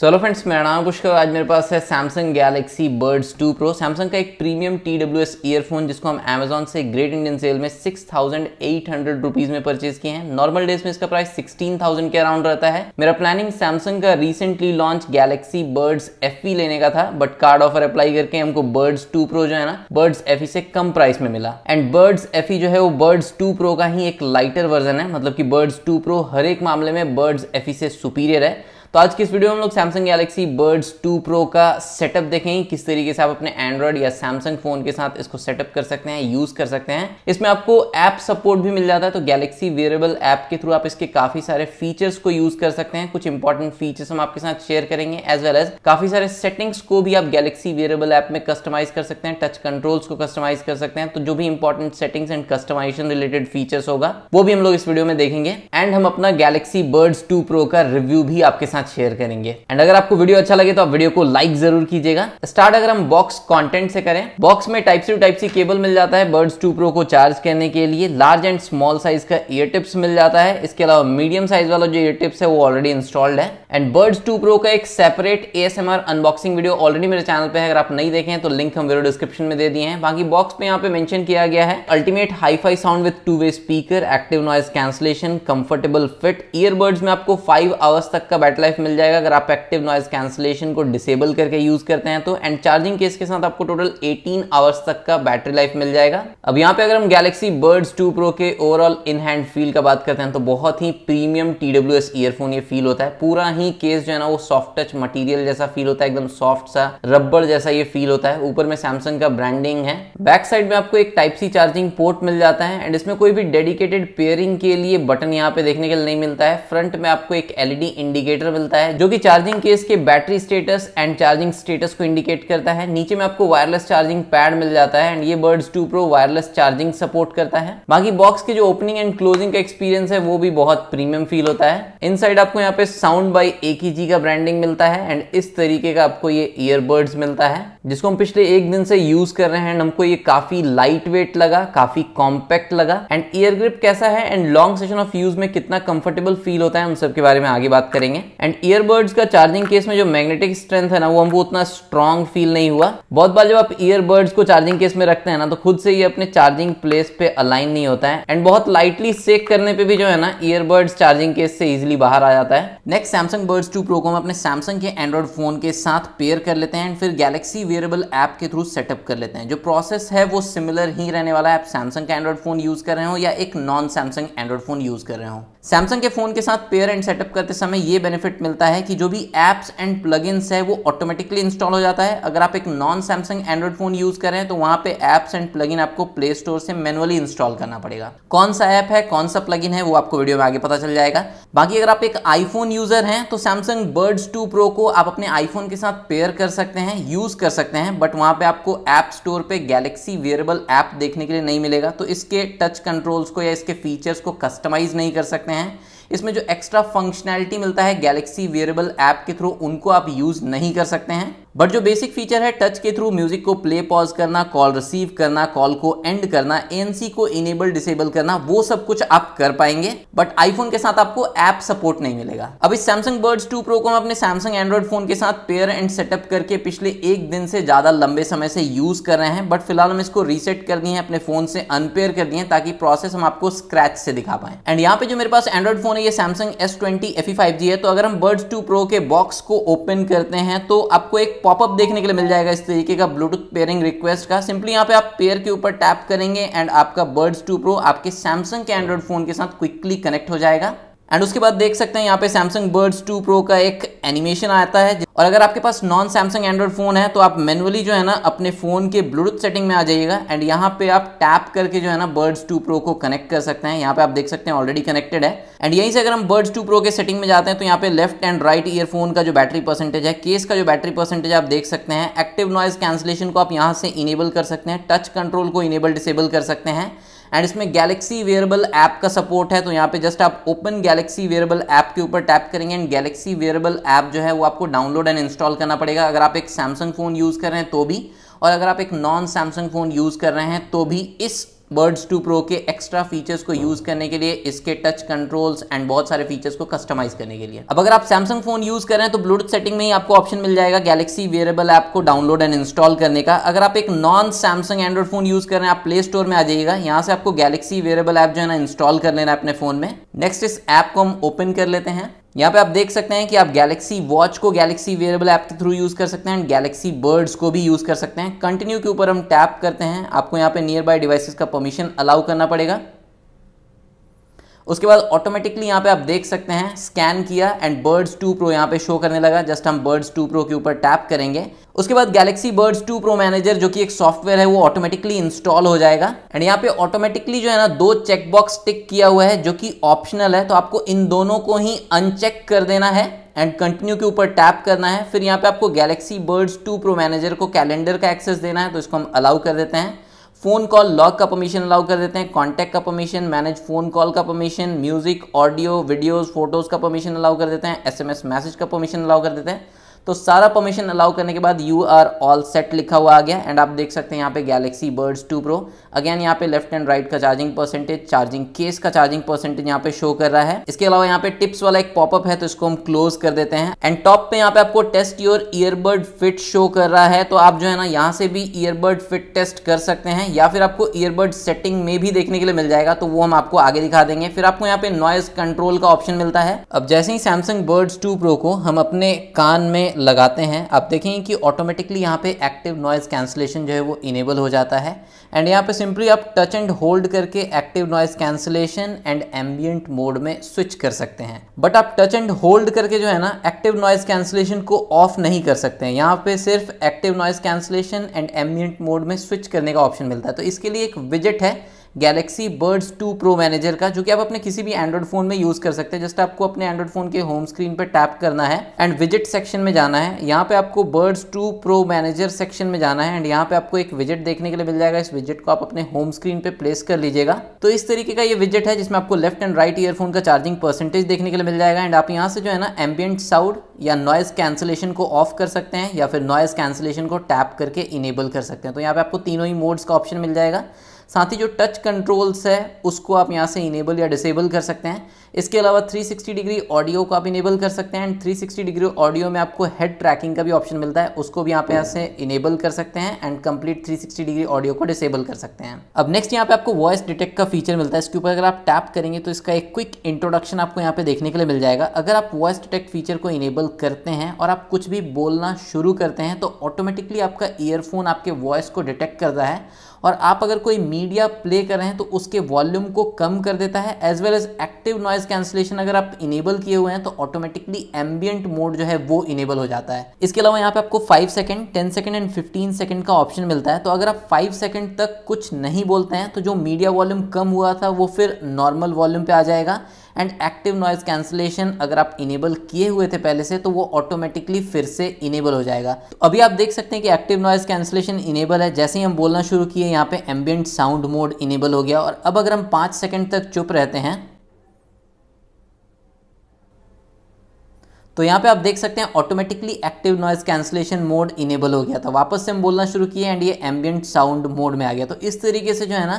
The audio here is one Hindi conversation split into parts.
सोलो फ्रेंड्स मेरा नाम कुछ आज मेरे पास है Samsung Galaxy birds 2 Pro Samsung का एक premium T W S earphone जिसको हम अमेजोन से ग्रेट इंडियन सेल में six thousand eight hundred rupees में परचेज किए हैं नॉर्मल डेज में इसका प्राइस 16,000 थाउजेंड के अराउंड रहता है मेरा प्लानिंग सैमसंग का recently launch Galaxy Buds F लेने का था बट कार्ड ऑफर अप्लाई करके हमको बर्ड्स टू प्रो जो है ना बर्ड्स एफ e से कम प्राइस में मिला एंड बर्ड्स एफ जो है वो बर्ड्स टू प्रो का ही एक लाइटर वर्जन है मतलब की बर्ड्स टू प्रो हर एक मामले में बर्ड्स एफ e से सुपीरियर है तो आज की इस वीडियो में हम लोग सैमसंग गैलेक्सी बर्ड्स 2 प्रो का सेटअप देखेंगे किस तरीके से आप अपने एंड्रॉइड या सैमसंग फोन के साथ इसको सेटअप कर सकते हैं यूज कर सकते हैं इसमें आपको ऐप सपोर्ट भी मिल जाता है तो गैलेक्सी वेरेबल ऐप के थ्रू आप इसके काफी सारे फीचर्स को यूज कर सकते हैं कुछ इंपॉर्टेंट फीचर्स हम आपके साथ शेयर करेंगे एज वेल एज काफी सारे सेटिंग्स को भी आप गैलेक्सी वेरेबल ऐप में कस्टमाइज कर सकते हैं टच कंट्रोल्स को कस्टमाइज कर सकते हैं तो जो भी important settings and customization related features होगा वो भी हम लोग इस वीडियो में देखेंगे एंड हम अपना गैलेक्सी बर्ड्स टू प्रो का रिव्यू भी आपके साथ साथ शेयर करेंगे एंड अगर आपको वीडियो अच्छा लगे तो आप वीडियो को लाइक जरूर कीजिएगा स्टार्ट अगर हम बॉक्स कॉन्टेंट से करें बॉक्स में type C type C cable मिल जाता है बर्ड्स टू प्रो को चार्ज करने के लिए लार्ज एंड स्मॉल साइज का ईयर टिप्स मिल जाता है इसके अलावा मीडियम साइज वाला जो ईयर टिप्स है वो ऑलरेडी इंस्टॉल्ड है एंड बर्ड्स टू प्रो का एक separate a unboxing video already मेरे चैनल पर है अगर आप नहीं देखें तो लिंक हम वीडियो डिस्क्रिप्शन में दे दिए हैं बाकी बॉक्स में यहाँ पे मैंशन किया गया है ultimate hi fi sound with two way speaker active noise cancellation comfortable fit earbuds में आपको फाइव आवर्स तक का बैटरी लाइफ मिल जाएगा अगर आप एक्टिव नॉइज कैंसिलेशन को डिसेबल करके यूज करते हैं तो एंड चार्जिंग केस के साथ आपको टोटल 18 आवर्स तक का बैटरी लाइफ मिल जाएगा अब यहाँ पे अगर हम गैलेक्सी बर्ड्स 2 प्रो के ओवरऑल इन हैंड फील का बात करते हैं तो बहुत ही प्रीमियम टी डब्ल्यू ईयरफोन ये फील होता है पूरा ही केस जो है ना वो सॉफ्ट टच मटीरियल जैसा फील होता है एकदम सॉफ्ट सा रबर जैसा ये फील होता है ऊपर में सैमसंग का ब्रांडिंग है बैक साइड में आपको एक टाइप सी चार्जिंग पोर्ट मिल जाता है एंड इसमें कोई भी डेडिकेटेड पेयरिंग के लिए बटन यहाँ पे देखने के लिए नहीं मिलता है फ्रंट में आपको एक एलईडी इंडिकेटर मिलता है जो कि चार्जिंग केस के battery status and charging status को इंडिकेट करता है नीचे में आपको वायरलेस चार्जिंग पैड मिल जाता है एंड ये Buds two Pro wireless charging support करता है बाकी बॉक्स के जो ओपनिंग एंड क्लोजिंग का एक्सपीरियंस है वो भी बहुत प्रीमियम फील होता है इन आपको यहाँ पे साउंड बाई एक का ब्रांडिंग मिलता है एंड इस तरीके का आपको ये ईयरबर्ड्स मिलता है जिसको हम पिछले एक दिन से यूज कर रहे हैं एंड हमको ये काफी लाइट वेट लगा काफी कॉम्पैक्ट लगा एंड ईयर ग्रिप कैसा है and long session of use में कितना कंफर्टेबल फील होता है उन सब के बारे में आगे बात करेंगे एंड एंड ईयरबड्स का चार्जिंग केस में जो मैग्नेटिक स्ट्रेंथ है ना वो हमको उतना स्ट्रांग फील नहीं हुआ बहुत बार जब आप ईयरबड्स को चार्जिंग केस में रखते हैं ना तो खुद से ये अपने चार्जिंग प्लेस पे अलाइन नहीं होता है एंड बहुत लाइटली सेक करने पे भी जो है ना ईयरबड्स चार्जिंग केस से इजिली बाहर आ जाता है next Samsung birds two pro को हम अपने सैमसंग के एंड्रॉइड फोन के साथ पेयर कर लेते हैं एंड फिर गैलेक्सी वेरेबल ऐप के थ्रू सेटअप कर लेते हैं जो प्रोसेस है वो सिमिलर ही रहने वाला है आप सैमसंग का एंड्रॉइड फोन यूज कर रहे हो या एक non Samsung Android phone use कर रहे हो सैमसंग के फ़ोन के साथ पेयर एंड सेटअप करते समय ये बेनिफिट मिलता है कि जो भी ऐप्स एंड प्लगइन्स है वो ऑटोमेटिकली इंस्टॉल हो जाता है अगर आप एक non Samsung Android phone use करें तो वहाँ पे ऐप्स एंड प्लगइन आपको प्ले स्टोर से मैनुअली इंस्टॉल करना पड़ेगा कौन सा ऐप है कौन सा प्लग है वो आपको वीडियो में आगे पता चल जाएगा बाकी अगर आप एक आईफोन यूज़र हैं तो सैमसंग बर्ड्स टू प्रो को आप अपने आईफोन के साथ पेयर कर सकते हैं यूज़ कर सकते हैं बट वहाँ पर आपको ऐप स्टोर पर गैलेक्सी वेरेबल ऐप देखने के लिए नहीं मिलेगा तो इसके टच कंट्रोल्स को या इसके फीचर्स को कस्टमाइज़ नहीं कर सकते हैं हैं इसमें जो एक्स्ट्रा फंक्शनैलिटी मिलता है गैलेक्सी वेरेबल ऐप के थ्रू उनको आप यूज़ नहीं कर सकते हैं बट जो बेसिक फीचर है टच के थ्रू म्यूजिक को प्ले पॉज करना कॉल रिसीव करना कॉल को एंड करना एनसी को इनेबल डिसेबल करना वो सब कुछ आप कर पाएंगे बट आईफोन के साथ आपको ऐप सपोर्ट नहीं मिलेगा अब इस सैमसंग बर्ड्स टू प्रो को हम अपने सैमसंग एंड्रॉइड फोन के साथ पेयर एंड सेटअप करके पिछले एक दिन से ज्यादा लंबे समय से यूज कर रहे हैं बट फिलहाल हम इसको रीसेट कर दिए हैं अपने फोन से अनपेयर कर दिए ताकि प्रोसेस हम आपको स्क्रैच से दिखा पाए एंड यहाँ पे जो मेरे पास एंड्रॉइड फोन है ये सैमसंग एस ट्वेंटी है तो अगर हम बर्ड्स टू प्रो के बॉक्स को ओपन करते हैं तो आपको एक पॉपअप देखने के लिए मिल जाएगा इस तरीके का ब्लूटूथ पेयरिंग रिक्वेस्ट का सिंपली यहाँ पे आप पेयर के ऊपर टैप करेंगे एंड आपका बर्ड्स टू प्रो आपके सैमसंग के एंड्रॉइड फोन के साथ क्विकली कनेक्ट हो जाएगा एंड उसके बाद देख सकते हैं यहाँ पे सैमसंग बर्ड्स 2 प्रो का एक एनिमेशन आता है और अगर आपके पास नॉन सैमसंग एंड्रॉइड फ़ोन है तो आप मैनुअली जो है ना अपने फ़ोन के ब्लूटूथ सेटिंग में आ जाइएगा एंड यहाँ पे आप टैप करके जो है ना बर्ड्स 2 प्रो को कनेक्ट कर सकते हैं यहाँ पे आप देख सकते हैं ऑलरेडी कनेक्टेड है एंड यहीं से अगर हम बर्ड्स टू प्रो के सेटिंग में जाते हैं तो यहाँ पे लेफ्ट एंड राइट ईयरफोन का जो बैटरी परसेंटेज है केस का जो बैटरी परसेंटेज आप देख सकते हैं एक्टिव नॉइज़ कैंसिलेशन को आप यहाँ से इनेबल कर सकते हैं टच कंट्रोल को इनेबल डिसेबल कर सकते हैं एंड इसमें गैलेक्सी वेयरबल ऐप का सपोर्ट है तो यहाँ पे जस्ट आप ओपन गैलेक्सी वेयरबल ऐप के ऊपर टैप करेंगे एंड गैलेक्सी वेयरेबल ऐप जो है वो आपको डाउनलोड एंड इंस्टॉल करना पड़ेगा अगर आप एक सैमसंग फ़ोन यूज़ कर रहे हैं तो भी और अगर आप एक नॉन सैमसंग फ़ोन यूज़ कर रहे हैं तो भी इस बर्ड्स टू प्रो के एक्स्ट्रा फीचर्स को यूज करने के लिए इसके टच कंट्रोल्स एंड बहुत सारे फीचर्स को कस्टमाइज करने के लिए अब अगर आप सैमसंग फोन यूज कर रहे हैं तो ब्लूटूथ सेटिंग में ही आपको ऑप्शन मिल जाएगा गैलेक्सी वेरेबल ऐप को डाउनलोड एंड इंस्टॉल करने का अगर आप एक non Samsung Android phone use कर रहे हैं आप प्ले स्टोर में आ जाइएगा यहाँ से आपको गैलेक्सी वेरेबल ऐप जो है ना इंस्टॉल कर लेना अपने फोन में नेक्स्ट इस ऐप को हम ओपन कर लेते हैं यहाँ पे आप देख सकते हैं कि आप गैलेक्सी वॉच को गैलेक्सी वेरेबल ऐप के थ्रू यूज़ कर सकते हैं एंड गैलेक्सी बर्ड्स को भी यूज़ कर सकते हैं कंटिन्यू के ऊपर हम टैप करते हैं आपको यहाँ पे नियर बाय डिवाइसेस का परमिशन अलाउ करना पड़ेगा उसके बाद ऑटोमेटिकली यहाँ पे आप देख सकते हैं स्कैन किया एंड बर्ड्स टू प्रो यहाँ पे शो करने लगा जस्ट हम बर्ड्स टू प्रो के ऊपर टैप करेंगे उसके बाद Galaxy birds two Pro manager जो कि एक सॉफ्टवेयर है वो ऑटोमेटिकली इंस्टॉल हो जाएगा एंड यहाँ पे ऑटोमेटिकली जो है ना दो चेकबॉक्स टिक किया हुआ है जो कि ऑप्शनल है तो आपको इन दोनों को ही अनचेक कर देना है एंड कंटिन्यू के ऊपर टैप करना है फिर यहाँ पे आपको Galaxy birds two Pro manager को कैलेंडर का एक्सेस देना है तो इसको हम अलाउ कर देते हैं फ़ोन कॉल लॉक का परमिशन अलाउ कर देते हैं कॉन्टैक्ट का परमिशन मैनेज फ़ोन कॉल का permission music audio videos photos का परमिशन अलाउ कर देते हैं एस एम एस मैसेज का परमिशन अलाउ कर देते हैं तो सारा परमिशन अलाउ करने के बाद यू आर ऑल सेट लिखा हुआ आ गया एंड आप देख सकते हैं यहाँ पे Galaxy birds two Pro again यहाँ पे लेफ्ट एंड राइट का चार्जिंग परसेंटेज चार्जिंग केस का चार्जिंग परसेंटेज यहाँ पे शो कर रहा है इसके अलावा यहाँ पे टिप्स वाला एक पॉपअप है तो इसको हम क्लोज कर देते हैं एंड टॉप पे यहाँ पे आपको test your earbud fit show कर रहा है तो आप जो है ना यहाँ से भी ईयरबर्ड फिट टेस्ट कर सकते हैं या फिर आपको ईयरबर्ड सेटिंग में भी देखने के लिए मिल जाएगा तो वो हम आपको आगे दिखा देंगे फिर आपको यहाँ पे नॉइस कंट्रोल का ऑप्शन मिलता है अब जैसे ही सैमसंग बर्ड्स टू प्रो को हम अपने कान में में लगाते हैं आप देखेंगे कि ऑटोमेटिकली यहाँ पे एक्टिव नॉइज़ कैंसिलेशन जो है वो इनेबल हो जाता है एंड यहाँ पे सिंपली आप टच एंड होल्ड करके active noise cancellation and ambient mode में स्विच कर सकते हैं बट आप टच एंड होल्ड करके जो है ना एक्टिव नॉइज़ कैंसिलेशन को ऑफ नहीं कर सकते हैं यहाँ पे सिर्फ active noise cancellation and ambient mode में स्विच करने का ऑप्शन मिलता है तो इसके लिए एक विजिट है Galaxy birds two Pro manager का जो कि आप अपने किसी भी एंड्रॉइड फोन में यूज कर सकते हैं जस्ट आपको अपने एंड्रॉइड फोन के होम स्क्रीन पर टैप करना है एंड विजिट सेक्शन में जाना है यहाँ पे आपको Buds two Pro manager section में जाना है एंड यहाँ पे आपको एक विजिट देखने के लिए मिल जाएगा इस विजिट को आप अपने होम स्क्रीन पे प्लेस कर लीजिएगा तो इस तरीके का ये विजिट है जिसमें आपको लेफ्ट एंड राइट ईयरफोन का चार्जिंग परसेंटेज देखने के लिए मिल जाएगा एंड आप यहाँ से जो है ना एम्बियंट साउंड या नॉइज कैंसिलेशन को ऑफ कर सकते हैं या फिर नॉइज कैंसिलेशन को टैप करके इनेबल कर सकते हैं तो यहाँ पे आपको तीनों ही मोड्स का ऑप्शन मिल जाएगा साथ ही जो टच कंट्रोल्स है उसको आप यहाँ से इनेबल या डिसेबल कर सकते हैं इसके अलावा 360 डिग्री ऑडियो का भी इनेबल कर सकते हैं एंड 360 डिग्री ऑडियो में आपको हेड ट्रैकिंग का भी ऑप्शन मिलता है उसको भी यहाँ पे यहाँ से इनेबल कर सकते हैं एंड कंप्लीट 360 डिग्री ऑडियो को डिसेबल कर सकते हैं अब नेक्स्ट यहाँ पे आपको वॉइस डिटेक्ट का फीचर मिलता है इसके ऊपर अगर आप टैप करेंगे तो इसका एक क्विक इंट्रोडक्शन आपको यहाँ पे देखने के लिए मिल जाएगा अगर आप वॉइस डिटेक्ट फीचर को इनेबल करते हैं और आप कुछ भी बोलना शुरू करते हैं तो ऑटोमेटिकली आपका ईयरफोन आपके वॉइस को डिटेक्ट करता है और आप अगर कोई मीडिया प्ले कर रहे हैं तो उसके वॉल्यूम को कम कर देता है as well as active noise noise cancellation अगर आप इनेबल किए हुए हैं तो ऑटोमेटिकली एम्बियंट मोड जो है वो इनेबल हो जाता है इसके अलावा यहाँ पे आपको 5 सेकंड 10 सेकंड एंड 15 सेकंड का ऑप्शन मिलता है तो अगर आप 5 सेकंड तक कुछ नहीं बोलते हैं तो जो मीडिया वॉल्यूम कम हुआ था वो फिर नॉर्मल वॉल्यूम पे आ जाएगा एंड एक्टिव नॉइज़ कैंसिलेशन अगर आप इनेबल किए हुए थे पहले से तो वो ऑटोमेटिकली फिर से इनेबल हो जाएगा तो अभी आप देख सकते हैं कि एक्टिव नॉइज़ कैंसिलेशन इनेबल है जैसे ही हम बोलना शुरू किए यहाँ पे एम्बियंट साउंड मोड इनेबल हो गया और अब अगर हम पाँच सेकेंड तक चुप रहते हैं तो यहाँ पे आप देख सकते हैं automatically active noise cancellation mode enable हो गया था वापस से हम बोलना शुरू किए एंड ये एम्बियंट साउंड मोड में आ गया तो इस तरीके से जो है ना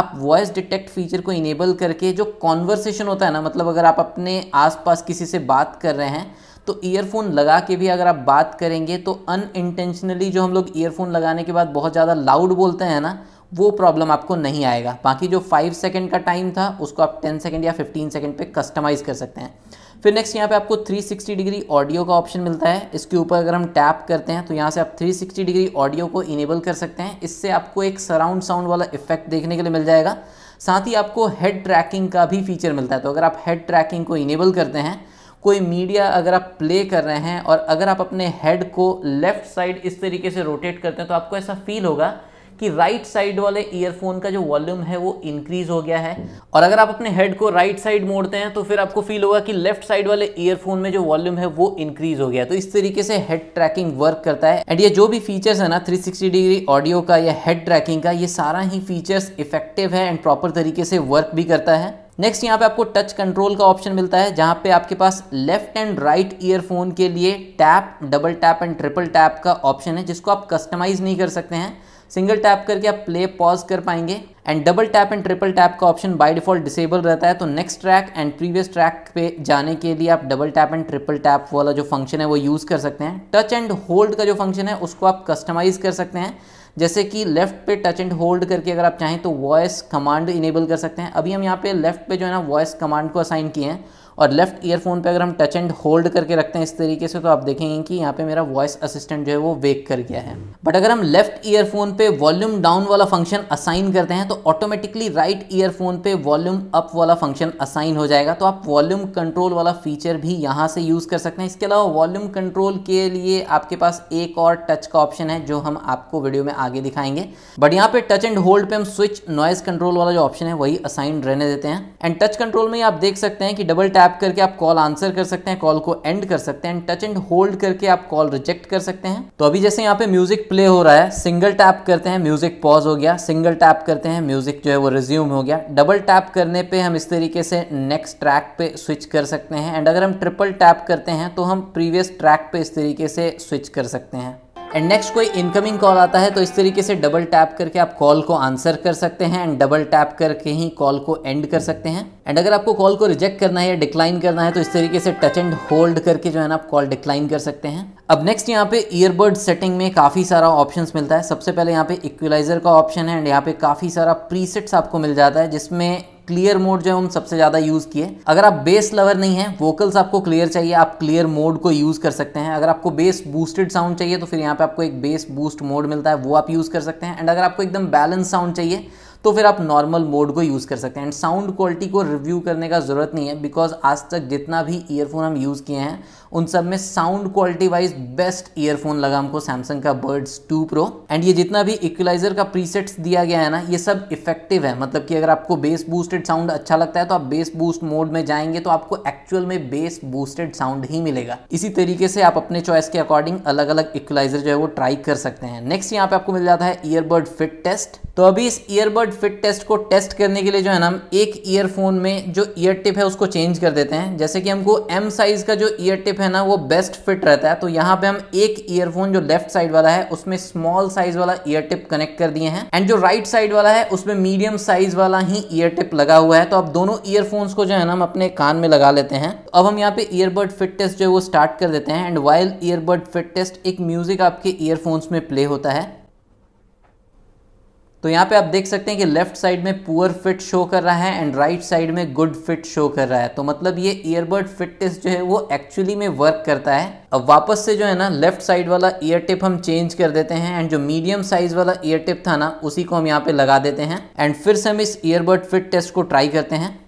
आप वॉइस डिटेक्ट फीचर को इनेबल करके जो कॉन्वर्सेशन होता है ना मतलब अगर आप अपने आसपास किसी से बात कर रहे हैं तो ईयरफोन लगा के भी अगर आप बात करेंगे तो अनइंटेंशनली जो हम लोग ईयरफोन लगाने के बाद बहुत ज़्यादा लाउड बोलते हैं ना वो प्रॉब्लम आपको नहीं आएगा बाकी जो फाइव सेकेंड का टाइम था उसको आप टेन सेकेंड या फिफ्टीन सेकेंड पर कस्टमाइज़ कर सकते हैं फिर नेक्स्ट यहाँ पे आपको 360 डिग्री ऑडियो का ऑप्शन मिलता है इसके ऊपर अगर हम टैप करते हैं तो यहाँ से आप 360 डिग्री ऑडियो को इनेबल कर सकते हैं इससे आपको एक सराउंड साउंड वाला इफेक्ट देखने के लिए मिल जाएगा साथ ही आपको हेड ट्रैकिंग का भी फीचर मिलता है तो अगर आप हेड ट्रैकिंग को इनेबल करते हैं कोई मीडिया अगर आप प्ले कर रहे हैं और अगर आप अपने हेड को लेफ्ट साइड इस तरीके से रोटेट करते हैं तो आपको ऐसा फील होगा कि राइट साइड वाले ईयरफोन का जो वॉल्यूम है वो इंक्रीज हो गया है और अगर आप अपने हेड को राइट साइड मोड़ते हैं तो फिर आपको फील होगा कि लेफ्ट साइड वाले ईयरफोन में जो वॉल्यूम है वो इंक्रीज हो गया तो इस तरीके से हेड ट्रैकिंग वर्क करता है एंड ये जो भी फीचर्स है ना 360 डिग्री ऑडियो का या हेड ट्रैकिंग का ये सारा ही फीचर्स इफेक्टिव है एंड प्रॉपर तरीके से वर्क भी करता है नेक्स्ट यहाँ पे आपको टच कंट्रोल का ऑप्शन मिलता है जहाँ पे आपके पास लेफ्ट एंड राइट ईयरफोन के लिए tap double tap and triple tap का ऑप्शन है जिसको आप कस्टमाइज नहीं कर सकते हैं सिंगल टैप करके आप प्ले पॉज कर पाएंगे and double tap and triple tap का ऑप्शन बाय डिफॉल्ट डिसेबल रहता है तो next track and previous track पे जाने के लिए आप double tap and triple tap वाला जो फंक्शन है वो यूज़ कर सकते हैं टच एंड होल्ड का जो फंक्शन है उसको आप कस्टमाइज़ कर सकते हैं जैसे कि लेफ्ट पे टच एंड होल्ड करके अगर आप चाहें तो वॉइस कमांड इनेबल कर सकते हैं अभी हम यहाँ पे लेफ्ट पे जो है ना वॉइस कमांड को असाइन किए हैं और लेफ्ट ईयरफोन पे अगर हम टच एंड होल्ड करके रखते हैं इस तरीके से तो आप देखेंगे कि यहाँ पे मेरा वॉइस असिस्टेंट जो है वो वेक कर गया है बट अगर हम लेफ्ट ईयरफोन पे वॉल्यूम डाउन वाला फंक्शन असाइन करते हैं तो ऑटोमेटिकली राइट ईयरफोन पे वॉल्यूम अप वाला फंक्शन असाइन हो जाएगा तो आप वॉल्यूम कंट्रोल वाला फीचर भी यहाँ से यूज़ कर सकते हैं इसके अलावा वॉल्यूम कंट्रोल के लिए आपके पास एक और टच का ऑप्शन है जो हम आपको वीडियो में आगे दिखाएंगे बट यहाँ पे टच एंड होल्ड पे हम स्विच नॉइज कंट्रोल वाला जो ऑप्शन है वही असाइन रहने देते हैं एंड टच कंट्रोल में आप देख सकते हैं कि डबल टैप टैप करके आप कॉल आंसर कर सकते हैं कॉल को एंड कर सकते हैं टच एंड होल्ड करके आप कॉल रिजेक्ट कर सकते हैं तो अभी जैसे यहाँ पे म्यूजिक प्ले हो रहा है सिंगल टैप करते हैं म्यूजिक पॉज हो गया सिंगल टैप करते हैं म्यूजिक जो है वो रिज्यूम हो गया डबल टैप करने पे हम इस तरीके से नेक्स्ट ट्रैक पे स्विच कर सकते हैं एंड अगर हम ट्रिपल टैप करते हैं तो हम प्रीवियस ट्रैक पे इस तरीके से स्विच कर सकते हैं एंड नेक्स्ट कोई इनकमिंग कॉल आता है तो इस तरीके से डबल टैप करके आप कॉल को आंसर कर सकते हैं एंड डबल टैप करके ही कॉल को एंड कर सकते हैं एंड अगर आपको कॉल को रिजेक्ट करना है या डिक्लाइन करना है तो इस तरीके से टच एंड होल्ड करके जो है ना आप कॉल डिक्लाइन कर सकते हैं अब नेक्स्ट यहाँ पे ईयरबड सेटिंग में काफ़ी सारा ऑप्शन मिलता है सबसे पहले यहाँ पे इक्वलाइजर का ऑप्शन है एंड यहाँ पे काफ़ी सारा प्रीसेट्स आपको मिल जाता है जिसमें क्लियर मोड जो है हम सबसे ज़्यादा यूज़ किए अगर आप बेस लवर नहीं है वोकल्स आपको क्लियर चाहिए आप क्लियर मोड को यूज़ कर सकते हैं अगर आपको बेस बूस्टेड साउंड चाहिए तो फिर यहाँ पे आपको एक बेस बूस्ट मोड मिलता है वो आप यूज़ कर सकते हैं एंड अगर आपको एकदम बैलेंस साउंड चाहिए तो फिर आप नॉर्मल मोड को यूज़ कर सकते हैं एंड साउंड क्वालिटी को रिव्यू करने का ज़रूरत नहीं है बिकॉज आज तक जितना भी ईयरफोन हम यूज़ किए हैं उन सब में sound quality wise best earphone लगा हमको सैमसंग का बर्ड्स टू प्रो एंड ये जितना भी इक्वलाइजर का प्रीसेट्स दिया गया है ना ये सब इफेक्टिव है मतलब कि अगर आपको बेस बूस्टेड साउंड अच्छा लगता है तो आप बेस बूस्ट मोड में जाएंगे तो आपको एक्चुअल में बेस बूस्टेड साउंड ही मिलेगा इसी तरीके से आप अपने चॉइस के अकॉर्डिंग अलग अलग इक्वलाइजर जो है वो ट्राई कर सकते हैं नेक्स्ट यहाँ पे आपको मिल जाता है ईयरबर्ड फिट टेस्ट तो अभी इस ईयरबड फिट टेस्ट को टेस्ट करने के लिए जो है ना हम एक ईयरफोन में जो ईयर टिप है उसको चेंज कर देते हैं जैसे कि हमको एम साइज़ का जो ईयर टिप है ना वो बेस्ट फिट रहता है तो यहाँ पे हम एक ईयरफोन जो लेफ्ट साइड वाला है उसमें स्मॉल साइज़ वाला ईयर टिप कनेक्ट कर दिए हैं एंड जो राइट साइड वाला है उसमें मीडियम साइज़ वाला ही ईयर टिप लगा हुआ है तो अब दोनों ईयरफोन्स को जो है ना हम अपने कान में लगा लेते हैं तो अब हम यहाँ पे ईयरबड फिट टेस्ट जो है वो स्टार्ट कर देते हैं and wild earbud fit test एक म्यूज़िक आपके ईयरफोन्स में प्ले होता है तो यहाँ पे आप देख सकते हैं कि लेफ्ट साइड में पुअर फिट शो कर रहा है एंड राइट साइड में गुड फिट शो कर रहा है तो मतलब ये ईयरबड फिट टेस्ट जो है वो एक्चुअली में वर्क करता है अब वापस से जो है ना लेफ्ट साइड वाला ईयर टिप हम चेंज कर देते हैं एंड जो मीडियम साइज वाला ईयर टिप था ना उसी को हम यहाँ पे लगा देते हैं एंड फिर से हम इस ईयरबड फिट टेस्ट को ट्राई करते हैं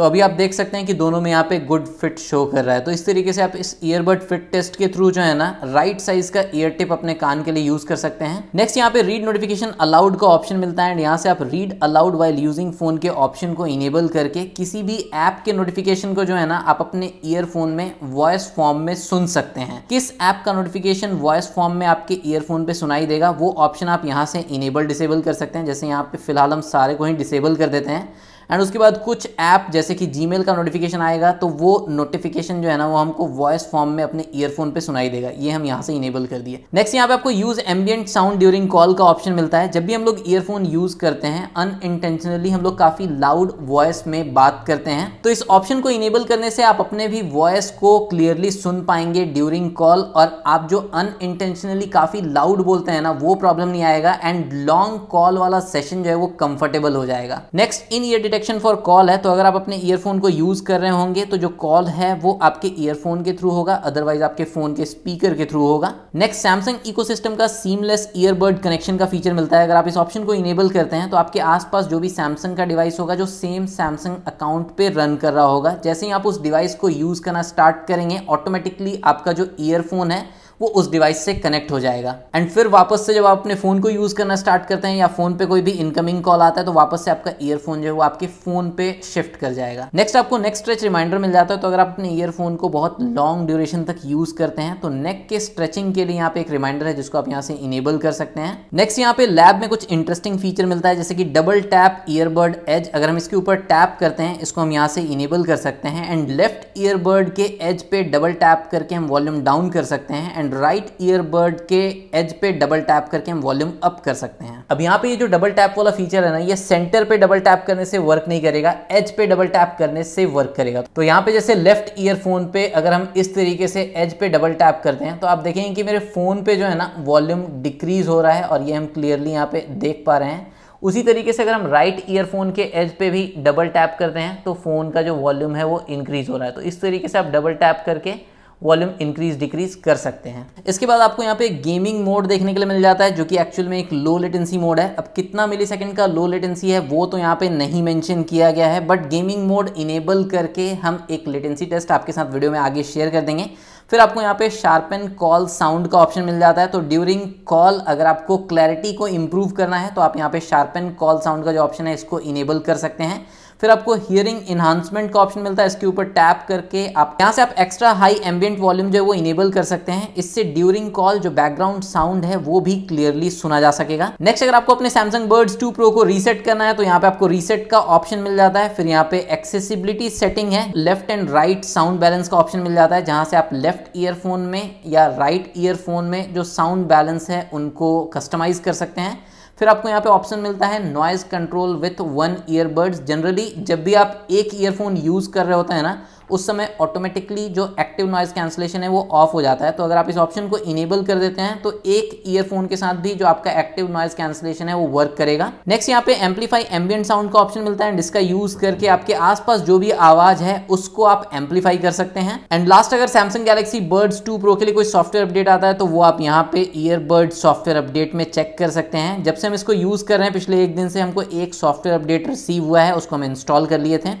तो अभी आप देख सकते हैं कि दोनों में यहाँ पे गुड फिट शो कर रहा है तो इस तरीके से आप इस ईयरबड फिट टेस्ट के थ्रू जो है ना राइट साइज का ईयर टिप अपने कान के लिए यूज कर सकते हैं नेक्स्ट यहाँ पे रीड नोटिफिकेशन अलाउड का ऑप्शन मिलता है एंड यहाँ से आप read aloud while using phone के ऑप्शन को इनेबल करके किसी भी ऐप के नोटिफिकेशन को जो है ना आप अपने ईयरफोन में वॉइस फॉर्म में सुन सकते हैं किस ऐप का नोटिफिकेशन वॉइस फॉर्म में आपके ईयरफोन पे सुनाई देगा वो ऑप्शन आप यहाँ से इनेबल डिसेबल कर सकते हैं जैसे यहाँ पे फिलहाल हम सारे को ही डिसेबल कर देते हैं एंड उसके बाद कुछ ऐप जैसे कि जी का नोटिफिकेशन आएगा तो वो नोटिफिकेशन जो है ना वो हमको वॉइस फॉर्म में अपने ईयरफोन पे सुनाई देगा ये हम यहाँ से इनेबल कर दिए नेक्स्ट यहाँ पे आपको use ambient sound during call का ऑप्शन मिलता है जब भी हम लोग ईयरफोन यूज करते हैं अनइंटेंशनली हम लोग काफी लाउड वॉइस में बात करते हैं तो इस ऑप्शन को इनेबल करने से आप अपने भी वॉइस को क्लियरली सुन पाएंगे ड्यूरिंग कॉल और आप जो अनइंटेंशनली काफी लाउड बोलते हैं ना वो प्रॉब्लम नहीं आएगा एंड लॉन्ग कॉल वाला सेशन जो है वो कंफर्टेबल हो जाएगा next in ear detect detection for call है तो अगर आप अपने ईयरफोन को यूज़ कर रहे होंगे तो जो कॉल है वो आपके ईयरफोन के थ्रू होगा अदरवाइज आपके फोन के स्पीकर के थ्रू होगा नेक्स्ट सैमसंग इकोसिस्टम का सीमलेस ईयरबड कनेक्शन का फीचर मिलता है अगर आप इस ऑप्शन को इनेबल करते हैं तो आपके आसपास जो भी सैमसंग का डिवाइस होगा जो सेम सैमसंग अकाउंट पे रन कर रहा होगा जैसे ही आप उस डिवाइस को यूज़ करना स्टार्ट करेंगे ऑटोमेटिकली आपका जो ईयरफोन है वो उस डिवाइस से कनेक्ट हो जाएगा एंड फिर वापस से जब आप अपने फ़ोन को यूज़ करना स्टार्ट करते हैं या फ़ोन पे कोई भी इनकमिंग कॉल आता है तो वापस से आपका ईयरफोन जो है वो आपके फ़ोन पे शिफ्ट कर जाएगा नेक्स्ट आपको नेक्स्ट स्ट्रेच रिमाइंडर मिल जाता है तो अगर आप अपने ईयरफोन को बहुत लॉन्ग ड्यूरेशन तक यूज़ करते हैं तो नेक के स्ट्रेचिंग के लिए यहाँ पे एक रिमाइंडर है जिसको आप यहाँ से इनेबल कर सकते हैं नेक्स्ट यहाँ पे लैब में कुछ इंटरेस्टिंग फीचर मिलता है जैसे कि डबल टैप ईयरबड एज अगर हम इसके ऊपर टैप करते हैं इसको हम यहाँ से इनेबल कर सकते हैं एंड लेफ्ट ईयरबड के एज पे डबल टैप करके हम वॉल्यूम डाउन कर सकते हैं एंड एंड राइट ईयरबर्ड के एज पे डबल टैप करके हम वॉल्यूम अप कर सकते हैं अब यहाँ पे ये जो डबल टैप वाला फीचर है ना ये सेंटर पे डबल टैप करने से वर्क नहीं करेगा एज पे डबल टैप करने से वर्क करेगा तो यहाँ पे जैसे लेफ्ट ईयरफोन पे अगर हम इस तरीके से एज पे डबल टैप करते हैं तो आप देखेंगे कि मेरे फोन पे जो है ना वॉल्यूम डिक्रीज हो रहा है और ये हम क्लियरली यहाँ पे देख पा रहे हैं उसी तरीके से अगर हम राइट ईयरफोन के एज पे भी डबल टैप करते हैं तो फ़ोन का जो वॉल्यूम है वो इंक्रीज हो रहा है तो इस तरीके से आप डबल टैप करके वॉल्यूम इंक्रीज डिक्रीज कर सकते हैं इसके बाद आपको यहाँ पे गेमिंग मोड देखने के लिए मिल जाता है जो कि एक्चुअल में एक लो लेटेंसी मोड है अब कितना मिली का लो लेटेंसी है वो तो यहाँ पे नहीं मैंशन किया गया है बट गेमिंग मोड इनेबल करके हम एक लेटेंसी टेस्ट आपके साथ वीडियो में आगे शेयर कर देंगे फिर आपको यहाँ पे शार्पन कॉल साउंड का ऑप्शन मिल जाता है तो ड्यूरिंग कॉल अगर आपको क्लैरिटी को इम्प्रूव करना है तो आप यहाँ पे शार्पन कॉल साउंड का जो ऑप्शन है इसको इनेबल कर सकते हैं फिर आपको हियरिंग इन्हांसमेंट का ऑप्शन मिलता है इसके ऊपर टैप करके आप यहाँ से आप एक्स्ट्रा हाई एम्बियंट वॉल्यूम जो है वो इनेबल कर सकते हैं इससे ड्यूरिंग कॉल जो बैकग्राउंड साउंड है वो भी क्लियरली सुना जा सकेगा नेक्स्ट अगर आपको अपने सैमसंग बर्ड्स टू प्रो को रीसेट करना है तो यहाँ पे आपको रीसेट का ऑप्शन मिल जाता है फिर यहाँ पे एक्सेसिबिलिटी सेटिंग है left and right sound balance का ऑप्शन मिल जाता है जहां से आप लेफ्ट ईयरफोन में या राइट right ईयरफोन में जो साउंड बैलेंस है उनको कस्टमाइज कर सकते हैं फिर आपको यहाँ पे ऑप्शन मिलता है noise control with one earbuds generally जब भी आप एक ईयरफोन यूज़ कर रहे होते हैं ना उस समय ऑटोमेटिकली जो एक्टिव नॉइज़ कैंसलेशन है वो ऑफ हो जाता है तो अगर आप इस ऑप्शन को इनेबल कर देते हैं तो एक ईयरफोन के साथ भी जो आपका एक्टिव नॉइज़ कैंसिलेशन है वो वर्क करेगा नेक्स्ट यहाँ पे एम्पलीफाई एम्बियंट साउंड का ऑप्शन मिलता है जिसका यूज करके आपके आसपास जो भी आवाज है उसको आप एम्पलीफाई कर सकते हैं एंड लास्ट अगर Samsung Galaxy birds two pro के लिए कोई सॉफ्टवेयर अपडेट आता है तो वो आप यहाँ पे ईयरबर्ड सॉफ्टवेयर अपडेट में चेक कर सकते हैं जब से हम इसको यूज कर रहे हैं पिछले एक दिन से हमको एक सॉफ्टवेयर अपडेट रिसीव हुआ है उसको हम इंस्टॉल कर लिए थे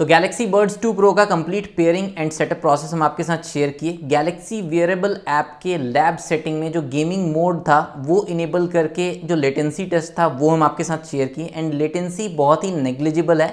सो गैलेक्सी बर्ड्स 2 प्रो का complete pairing and setup process हम आपके साथ शेयर किए गैलेक्सी वियरेबल ऐप के लैब सेटिंग में जो गेमिंग मोड था वो इनेबल करके जो लेटेंसी टेस्ट था वो हम आपके साथ शेयर किए एंड लेटेंसी बहुत ही नेग्लिजिबल है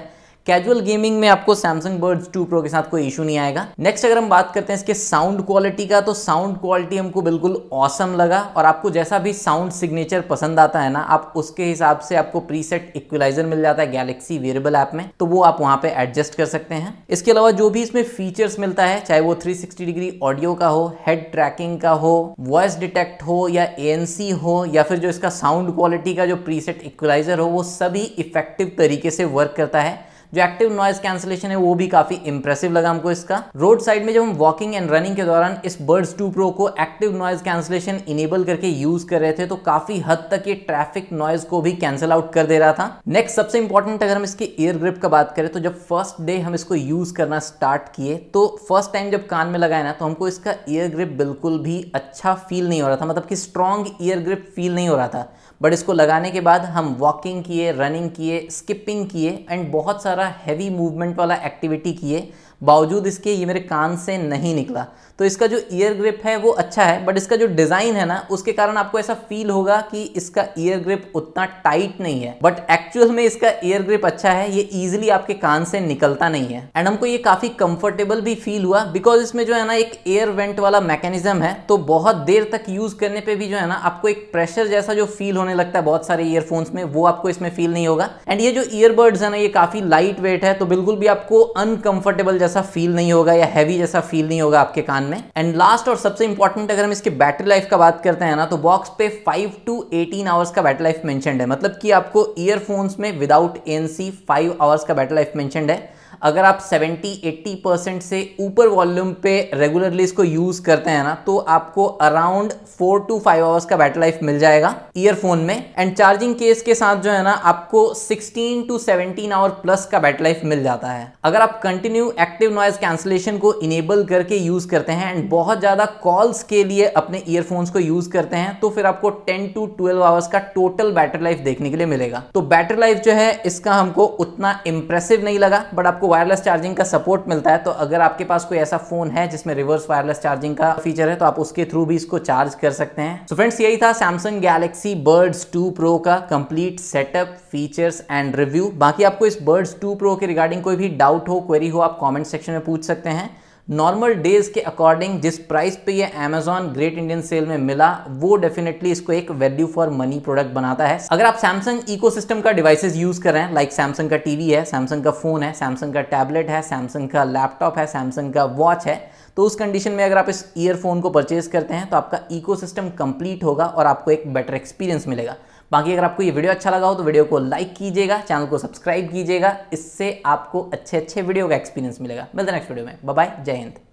कैजुअल गेमिंग में आपको सैमसंग बर्ड्स टू प्रो के साथ कोई इशू नहीं आएगा नेक्स्ट अगर हम बात करते हैं इसके साउंड क्वालिटी का तो साउंड क्वालिटी हमको बिल्कुल औसम लगा और आपको जैसा भी साउंड सिग्नेचर पसंद आता है ना आप उसके हिसाब से आपको प्रीसेट इक्वलाइजर मिल जाता है गैलेक्सी वेरेबल ऐप में तो वो आप वहां पे एडजस्ट कर सकते हैं इसके अलावा जो भी इसमें फीचर्स मिलता है चाहे वो थ्री डिग्री ऑडियो का हो हेड ट्रैकिंग का हो वॉइस डिटेक्ट हो या ए हो या फिर जो इसका साउंड क्वालिटी का जो प्रीसेट इक्वलाइजर हो वो सभी इफेक्टिव तरीके से वर्क करता है जो एक्टिव नॉइज कैंसिलेशन है वो भी काफी इंप्रेसिव लगा हमको इसका रोड साइड में जब हम वॉकिंग एंड रनिंग के दौरान इस बर्ड्स टू प्रो को एक्टिव नॉइज कैंसिलेशन इनेबल करके यूज कर रहे थे तो काफी हद तक ये ट्रैफिक नॉइज को भी कैंसिल आउट कर दे रहा था नेक्स्ट सबसे इंपॉर्टेंट अगर हम इसके ईयर ग्रिप का बात करें तो जब फर्स्ट डे हम इसको यूज करना स्टार्ट किए तो फर्स्ट टाइम जब कान में लगाए ना तो हमको इसका ईयर ग्रिप बिल्कुल भी अच्छा फील नहीं हो रहा था मतलब कि स्ट्रॉन्ग ईयर ग्रिप फील नहीं हो रहा था बट इसको लगाने के बाद हम वॉकिंग किए रनिंग किए स्किपिंग किए एंड बहुत सारा हैवी मूवमेंट वाला एक्टिविटी किए बावजूद इसके ये मेरे कान से नहीं निकला तो इसका जो ईयर ग्रिप है वो अच्छा है बट इसका जो डिज़ाइन है ना उसके कारण आपको ऐसा फील होगा कि इसका ईयर ग्रिप उतना टाइट नहीं है बट एक्चुअल में इसका ईयर ग्रिप अच्छा है ये इजिली आपके कान से निकलता नहीं है एंड हमको ये काफ़ी कंफर्टेबल भी फील हुआ बिकॉज इसमें जो है ना एक एयर वेंट वाला मैकेनिज्म है तो बहुत देर तक यूज़ करने पर भी जो है ना आपको एक प्रेशर जैसा जो फील होने लगता है बहुत सारे ईयरफोन्स में वो आपको इसमें फील नहीं होगा एंड ये जो ईयरबर्ड है ना ये काफ़ी लाइट वेट है तो बिल्कुल भी आपको अनकंफर्टेबल जैसा फील नहीं होगा या हैवी जैसा फील नहीं होगा आपके कान में एंड लास्ट और सबसे इंपॉर्टेंट अगर हम इसकी बैटरी लाइफ का बात करते हैं ना तो बॉक्स पे 5 टू 18 आवर्स का बैटरी लाइफ मेंशन है मतलब कि आपको ईयरफोन्स में विदाउट एनसी 5 आवर्स का बैटरी लाइफ मेंशन है अगर आप 70-80 परसेंट से ऊपर वॉल्यूम पे रेगुलरली इसको यूज़ करते हैं ना तो आपको around four to five hours का बैटरी लाइफ मिल जाएगा ईयरफोन में एंड चार्जिंग केस के साथ जो है ना आपको 16 टू 17 आवर प्लस का बैटरी लाइफ मिल जाता है अगर आप कंटिन्यू एक्टिव नॉइज कैंसिलेशन को इनेबल करके यूज़ करते हैं एंड बहुत ज़्यादा कॉल्स के लिए अपने ईयरफोन्स को यूज़ करते हैं तो फिर आपको टेन टू ट्वेल्व आवर्स का टोटल बैटरी लाइफ देखने के लिए मिलेगा तो बैटरी लाइफ जो है इसका हमको उतना इंप्रेसिव नहीं लगा बट आपको आपको वायरलेस चार्जिंग का सपोर्ट मिलता है तो अगर आपके पास कोई ऐसा फोन है जिसमें रिवर्स वायरलेस चार्जिंग का फीचर है तो आप उसके थ्रू भी इसको चार्ज कर सकते हैं तो so फ्रेंड्स यही था सैमसंग गैलेक्सी बर्ड्स 2 प्रो का complete setup features and review बाकी आपको इस बर्ड्स 2 प्रो के रिगार्डिंग कोई भी डाउट हो क्वेरी हो आप कॉमेंट सेक्शन में पूछ सकते हैं नॉर्मल डेज के अकॉर्डिंग जिस प्राइस पे ये अमेजॉन ग्रेट इंडियन सेल में मिला वो डेफिनेटली इसको एक वैल्यू फॉर मनी प्रोडक्ट बनाता है अगर आप सैमसंग इकोसिस्टम का डिवाइसेस यूज कर रहे हैं लाइक सैमसंग का टीवी है सैमसंग का फोन है सैमसंग का टैबलेट है सैमसंग का लैपटॉप है सैमसंग का वॉच है तो उस कंडीशन में अगर आप इस ईयरफोन को परचेज करते हैं तो आपका इकोसिस्टम कंप्लीट होगा और आपको एक बेटर एक्सपीरियंस मिलेगा बाकी अगर आपको ये वीडियो अच्छा लगा हो तो वीडियो को लाइक कीजिएगा चैनल को सब्सक्राइब कीजिएगा इससे आपको अच्छे अच्छे वीडियो का एक्सपीरियंस मिलेगा मिलते नेक्स्ट वीडियो में बाय जय हिंद